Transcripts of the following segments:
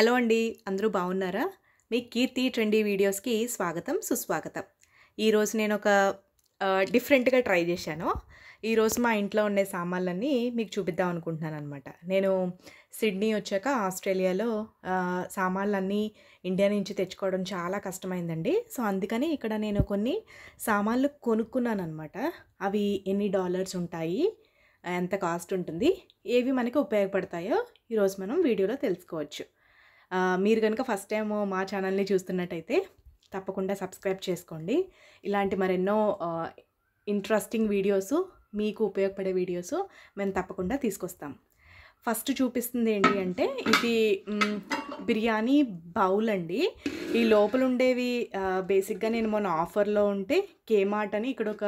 hello అండి అందరూ బాగున్నారా మీ కీర్తి ట్రెండీ వీడియోస్కి స్వాగతం సుస్వాగతం ఈరోజు నేను ఒక డిఫరెంట్గా ట్రై చేశాను ఈరోజు మా ఇంట్లో ఉండే సామాన్లన్నీ మీకు చూపిద్దాం అనుకుంటున్నాను అనమాట నేను సిడ్నీ వచ్చాక ఆస్ట్రేలియాలో సామాన్లన్నీ ఇండియా నుంచి తెచ్చుకోవడం చాలా కష్టమైందండి సో అందుకని ఇక్కడ నేను కొన్ని సామాన్లు కొనుక్కున్నాను అనమాట అవి ఎన్ని డాలర్స్ ఉంటాయి ఎంత కాస్ట్ ఉంటుంది ఏవి మనకి ఉపయోగపడతాయో ఈరోజు మనం వీడియోలో తెలుసుకోవచ్చు మీరు కనుక ఫస్ట్ టైం మా ఛానల్ని చూస్తున్నట్టయితే తప్పకుండా సబ్స్క్రైబ్ చేసుకోండి ఇలాంటి మరెన్నో ఇంట్రెస్టింగ్ వీడియోస్ మీకు ఉపయోగపడే వీడియోస్ మేము తప్పకుండా తీసుకొస్తాం ఫస్ట్ చూపిస్తుంది ఏంటి అంటే ఇది బిర్యానీ బౌల్ అండి ఈ లోపల ఉండేవి బేసిక్గా నేను మొన్న ఆఫర్లో ఉంటే కేమార్ట్ అని ఇక్కడ ఒక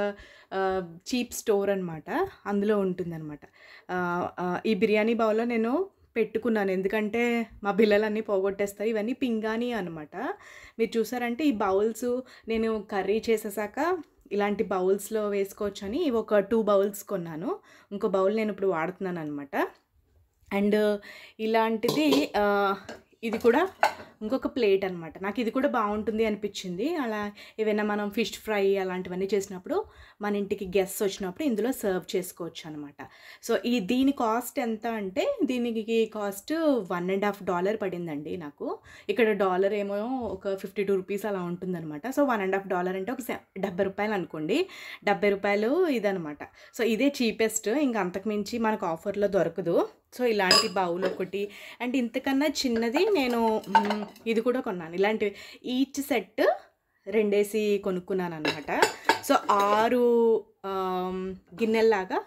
చీప్ స్టోర్ అనమాట అందులో ఉంటుందన్నమాట ఈ బిర్యానీ బౌల్లో నేను పెట్టుకున్నాను ఎందుకంటే మా పిల్లలన్నీ పోగొట్టేస్తారు ఇవన్నీ పింగాని అనమాట మీరు చూసారంటే ఈ బౌల్స్ నేను కర్రీ చేసేసాక ఇలాంటి బౌల్స్లో వేసుకోవచ్చు అని ఒక టూ బౌల్స్ కొన్నాను ఇంకో బౌల్ నేను ఇప్పుడు వాడుతున్నాను అనమాట అండ్ ఇలాంటిది ఇది కూడా ఇంకొక ప్లేట్ అనమాట నాకు ఇది కూడా బాగుంటుంది అనిపించింది అలా ఏవైనా మనం ఫిష్ ఫ్రై అలాంటివన్నీ చేసినప్పుడు మన ఇంటికి గెస్ట్ వచ్చినప్పుడు ఇందులో సర్వ్ చేసుకోవచ్చు అనమాట సో ఈ దీని కాస్ట్ ఎంత అంటే దీనికి cost one and half dollar పడిందండి నాకు ఇక్కడ డాలర్ ఏమో ఒక ఫిఫ్టీ టూ రూపీస్ అలా ఉంటుందన్నమాట so one and half dollar అంటే ఒక డెబ్బై రూపాయలు అనుకోండి డెబ్బై రూపాయలు ఇదనమాట సో ఇదే చీపెస్ట్ ఇంకా అంతకుమించి మనకు ఆఫర్లో దొరకదు సో ఇలాంటి బౌల్ ఒకటి అండ్ ఇంతకన్నా చిన్నది నేను ఇది కూడా కొన్నాను ఇలాంటివి ఈచ్ సెట్ రెండేసి కొనుక్కున్నాను అనమాట సో ఆరు గిన్నెల్లాగా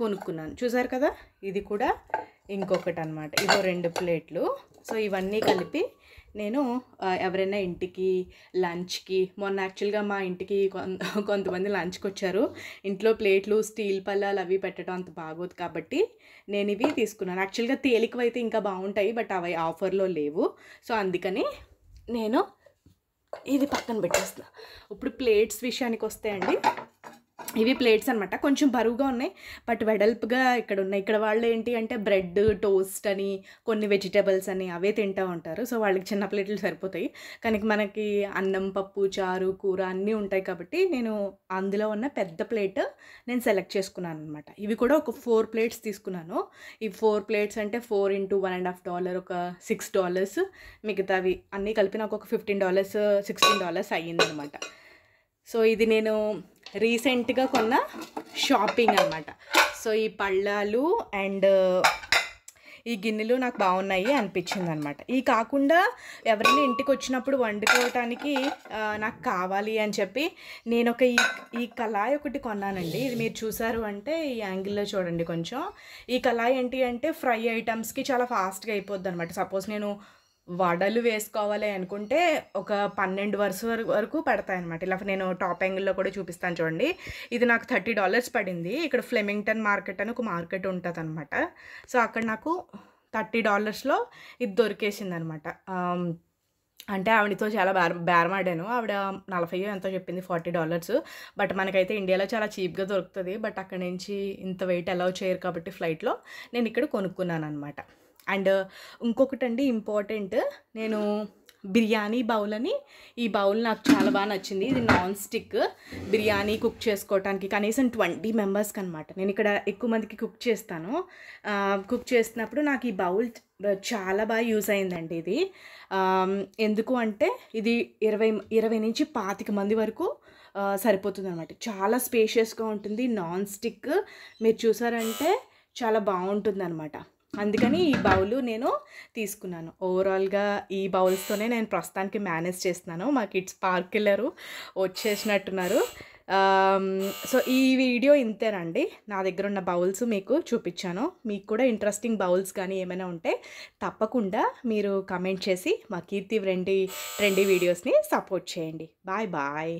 కొనుక్కున్నాను చూసారు కదా ఇది కూడా ఇంకొకటి అనమాట ఇదో రెండు ప్లేట్లు సో ఇవన్నీ కలిపి నేను ఎవరైనా ఇంటికి లంచ్కి మొన్న యాక్చువల్గా మా ఇంటికి కొంతమంది లంచ్కి వచ్చారు ఇంట్లో ప్లేట్లు స్టీల్ పళ్ళాలు అవి పెట్టడం అంత బాగోదు కాబట్టి నేను ఇవి తీసుకున్నాను యాక్చువల్గా తేలికవైతే ఇంకా బాగుంటాయి బట్ అవి ఆఫర్లో లేవు సో అందుకని నేను ఇది పక్కన పెట్టేస్తున్నా ఇప్పుడు ప్లేట్స్ విషయానికి వస్తే అండి ఇవి ప్లేట్స్ అనమాట కొంచెం బరువుగా ఉన్నాయి బట్ వెడల్పుగా ఇక్కడ ఉన్నాయి ఇక్కడ వాళ్ళు ఏంటి అంటే బ్రెడ్ టోస్ట్ అని కొన్ని వెజిటేబుల్స్ అని అవే తింటూ ఉంటారు సో వాళ్ళకి చిన్న ప్లేట్లు సరిపోతాయి కానీ మనకి అన్నం పప్పు చారు కూర అన్నీ ఉంటాయి కాబట్టి నేను అందులో ఉన్న పెద్ద ప్లేట్ నేను సెలెక్ట్ చేసుకున్నాను అనమాట ఇవి కూడా ఒక ఫోర్ ప్లేట్స్ తీసుకున్నాను ఈ ఫోర్ ప్లేట్స్ అంటే four into one and half dollar ఒక సిక్స్ డాలర్స్ మిగతావి అన్నీ కలిపి నాకు ఒక ఫిఫ్టీన్ డాలర్స్ సిక్స్టీన్ డాలర్స్ అనమాట సో ఇది నేను రీసెంట్గా కొన్న షాపింగ్ అనమాట సో ఈ పళ్ళాలు అండ్ ఈ గిన్నెలు నాకు బాగున్నాయి అనిపించింది అనమాట ఈ కాకుండా ఎవరైనా ఇంటికి వచ్చినప్పుడు వండుకోవటానికి నాకు కావాలి అని చెప్పి నేను ఒక ఈ ఈ కళాయి ఒకటి కొన్నానండి ఇది మీరు చూసారు అంటే ఈ యాంగిల్లో చూడండి కొంచెం ఈ కళాయి ఏంటి అంటే ఫ్రై ఐటమ్స్కి చాలా ఫాస్ట్గా అయిపోద్ది అనమాట సపోజ్ నేను వడలు వేసుకోవాలి అనుకుంటే ఒక పన్నెండు వరుస వరకు పడతాయి అనమాట ఇలా నేను టాప్ యాంగిల్లో కూడా చూపిస్తాను చూడండి ఇది నాకు థర్టీ డాలర్స్ పడింది ఇక్కడ ఫ్లెమింగ్టన్ మార్కెట్ అని ఒక మార్కెట్ ఉంటుంది అనమాట సో అక్కడ నాకు థర్టీ డాలర్స్లో ఇది దొరికేసింది అనమాట అంటే ఆవిడతో చాలా బేర బేరమాడాను ఆవిడ నలభై ఎంతో చెప్పింది ఫార్టీ డాలర్స్ బట్ మనకైతే ఇండియాలో చాలా చీప్గా దొరుకుతుంది బట్ అక్కడ నుంచి ఇంత వెయిట్ అలౌ చేయరు కాబట్టి ఫ్లైట్లో నేను ఇక్కడ కొనుక్కున్నాను అనమాట అండ్ ఇంకొకటి అండి ఇంపార్టెంట్ నేను బిర్యానీ బౌల్ అని ఈ బౌల్ నాకు చాలా బాగా నచ్చింది ఇది నాన్ స్టిక్ బిర్యానీ కుక్ చేసుకోవటానికి కనీసం ట్వంటీ మెంబర్స్కి అనమాట నేను ఇక్కడ ఎక్కువ మందికి కుక్ చేస్తాను కుక్ చేస్తున్నప్పుడు నాకు ఈ బౌల్ చాలా బాగా యూజ్ అయిందండి ఇది ఎందుకు అంటే ఇది ఇరవై ఇరవై నుంచి పాతిక మంది వరకు సరిపోతుంది అనమాట చాలా స్పేషియస్గా ఉంటుంది నాన్ స్టిక్ మీరు చూసారంటే చాలా బాగుంటుంది అనమాట అందుకని ఈ బౌల్ నేను తీసుకున్నాను ఓవరాల్గా ఈ బౌల్స్తోనే నేను ప్రస్తుతానికి మేనేజ్ చేస్తున్నాను మా కిడ్స్ పార్క్ వెళ్ళారు వచ్చేసినట్టున్నారు సో ఈ వీడియో ఇంతేనండి నా దగ్గర ఉన్న బౌల్స్ మీకు చూపించాను మీకు కూడా ఇంట్రెస్టింగ్ బౌల్స్ కానీ ఏమైనా ఉంటే తప్పకుండా మీరు కమెంట్ చేసి మా కీర్తి రెండి ట్రెండీ వీడియోస్ని సపోర్ట్ చేయండి బాయ్ బాయ్